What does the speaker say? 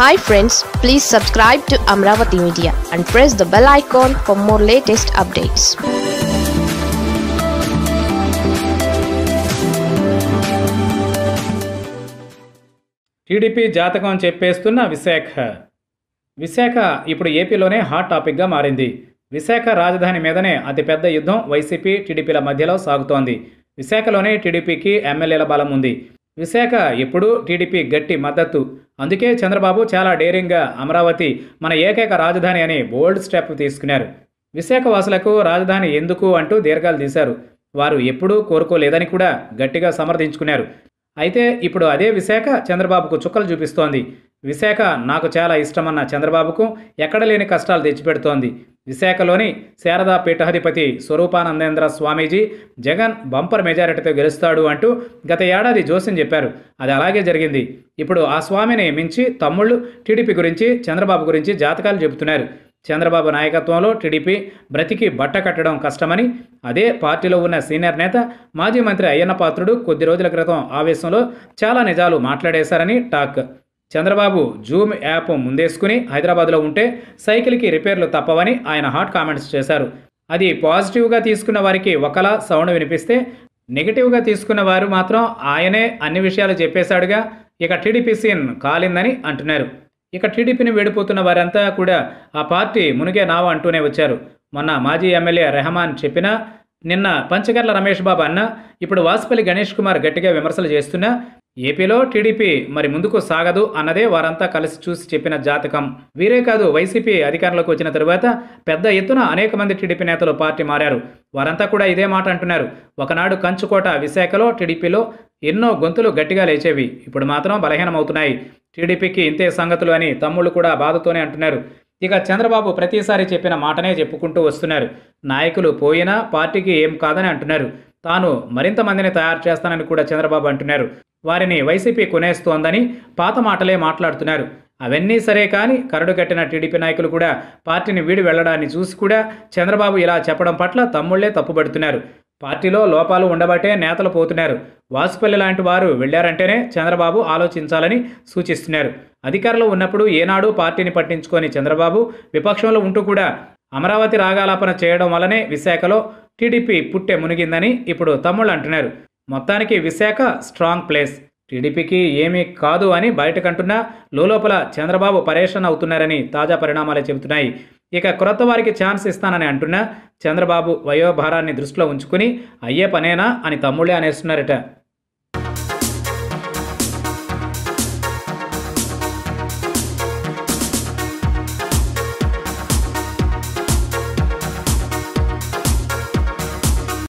hi friends please subscribe to Amaravati media and press the bell icon for more latest updates TDP జాతకం చెప్పేస్తున్న విశాఖ విశాఖ ఇప్పుడు ఏపీలోనే hot టాపిక్గా మారింది విశాఖ రాజధాని మీదనే అతిపెద్ద యుద్ధం వైసీపీ టీడీపీల మధ్యలో సాగుతోంది విశాఖలోనే టీడీపీకి ఎమ్మెల్యేల బలం ఉంది విశాఖ ఎప్పుడూ టీడీపీ గట్టి మద్దతు అందుకే చంద్రబాబు చాలా డేరింగ్గా అమరావతి మన ఏకైక రాజధాని అని బోల్డ్ స్టెప్ తీసుకున్నారు విశాఖ వాసులకు రాజధాని ఎందుకు అంటూ దీర్ఘాలు తీశారు వారు ఎప్పుడూ కోరుకోలేదని కూడా గట్టిగా సమర్థించుకున్నారు అయితే ఇప్పుడు అదే విశాఖ చంద్రబాబుకు చుక్కలు చూపిస్తోంది విశాఖ నాకు చాలా ఇష్టమన్న చంద్రబాబుకు ఎక్కడ లేని కష్టాలు తెచ్చిపెడుతోంది విశాఖలోని శారదా పీఠాధిపతి స్వరూపానందేంద్ర స్వామీజీ జగన్ బంపర్ మెజారిటీతో గెలుస్తాడు అంటూ గత ఏడాది జోస్యం చెప్పారు అది అలాగే జరిగింది ఇప్పుడు ఆ స్వామిని మించి తమ్ముళ్ళు టీడీపీ గురించి చంద్రబాబు గురించి జాతకాలు చెబుతున్నారు చంద్రబాబు నాయకత్వంలో టీడీపీ బ్రతికి బట్ట కట్టడం కష్టమని అదే పార్టీలో ఉన్న సీనియర్ నేత మాజీ మంత్రి అయ్యన్న పాత్రుడు కొద్ది రోజుల క్రితం ఆవేశంలో చాలా నిజాలు మాట్లాడేశారని టాక్ చంద్రబాబు జూమ్ యాప్ ముందేసుకుని హైదరాబాద్లో ఉంటే సైకిల్కి రిపేర్లు తప్పవని ఆయన హాట్ కామెంట్స్ చేశారు అది పాజిటివ్గా తీసుకున్న వారికి ఒకలా సౌండ్ వినిపిస్తే నెగిటివ్గా తీసుకున్న వారు మాత్రం ఆయనే అన్ని విషయాలు చెప్పేశాడుగా ఇక టీడీపీ సీన్ కాలిందని అంటున్నారు ఇక టీడీపీని వేడిపోతున్న వారంతా కూడా ఆ పార్టీ మునిగే నావ అంటూనే వచ్చారు మొన్న మాజీ ఎమ్మెల్యే రెహమాన్ చెప్పిన నిన్న పంచగర్ల రమేష్ బాబు అన్న ఇప్పుడు వాసుపల్లి గణేష్ కుమార్ గట్టిగా విమర్శలు చేస్తున్నా ఏపీలో టీడీపీ మరి ముందుకు సాగదు అన్నదే వారంతా కలిసి చూసి చెప్పిన జాతకం వీరే కాదు వైసీపీ అధికారంలోకి వచ్చిన తరువాత పెద్ద ఎత్తున అనేక మంది టీడీపీ నేతలు పార్టీ మారారు వారంతా కూడా ఇదే మాట అంటున్నారు ఒకనాడు కంచుకోట విశాఖలో టీడీపీలో ఎన్నో గొంతులు గట్టిగా లేచేవి ఇప్పుడు మాత్రం బలహీనమవుతున్నాయి టీడీపీకి ఇంతే సంగతులు అని తమ్ముళ్ళు కూడా బాధతోనే అంటున్నారు ఇక చంద్రబాబు ప్రతిసారి చెప్పిన మాటనే చెప్పుకుంటూ వస్తున్నారు నాయకులు పోయినా పార్టీకి ఏం కాదని అంటున్నారు తాను మరింత మందిని తయారు చేస్తానని కూడా చంద్రబాబు అంటున్నారు వారిని వైసీపీ కొనేస్తోందని పాత మాటలే మాట్లాడుతున్నారు అవన్నీ సరే కానీ కరడు కట్టిన టీడీపీ నాయకులు కూడా పార్టీని వీడి వెళ్లడాన్ని చూసి కూడా చంద్రబాబు ఇలా చెప్పడం పట్ల తమ్ముళ్లే తప్పుపడుతున్నారు పార్టీలో లోపాలు ఉండబట్టే నేతలు పోతున్నారు వాసుపల్లి లాంటి వారు వెళ్లారంటేనే చంద్రబాబు ఆలోచించాలని సూచిస్తున్నారు అధికారంలో ఉన్నప్పుడు ఏనాడు పార్టీని పట్టించుకొని చంద్రబాబు విపక్షంలో ఉంటూ కూడా అమరావతి రాగాలాపన చేయడం వల్లనే విశాఖలో టీడీపీ పుట్టె మునిగిందని ఇప్పుడు తమ్ముళ్ళు అంటున్నారు మొత్తానికి విశాఖ స్ట్రాంగ్ ప్లేస్ టీడీపీకి ఏమీ కాదు అని బయటకంటున్నా లోపల చంద్రబాబు పరేషన్ అవుతున్నారని తాజా పరిణామాలే చెబుతున్నాయి ఇక క్రొత్త వారికి ఛాన్స్ ఇస్తానని అంటున్నా చంద్రబాబు వయోభారాన్ని దృష్టిలో ఉంచుకుని అయ్యే పనేనా అని తమ్ముళ్ళే అనేస్తున్నారట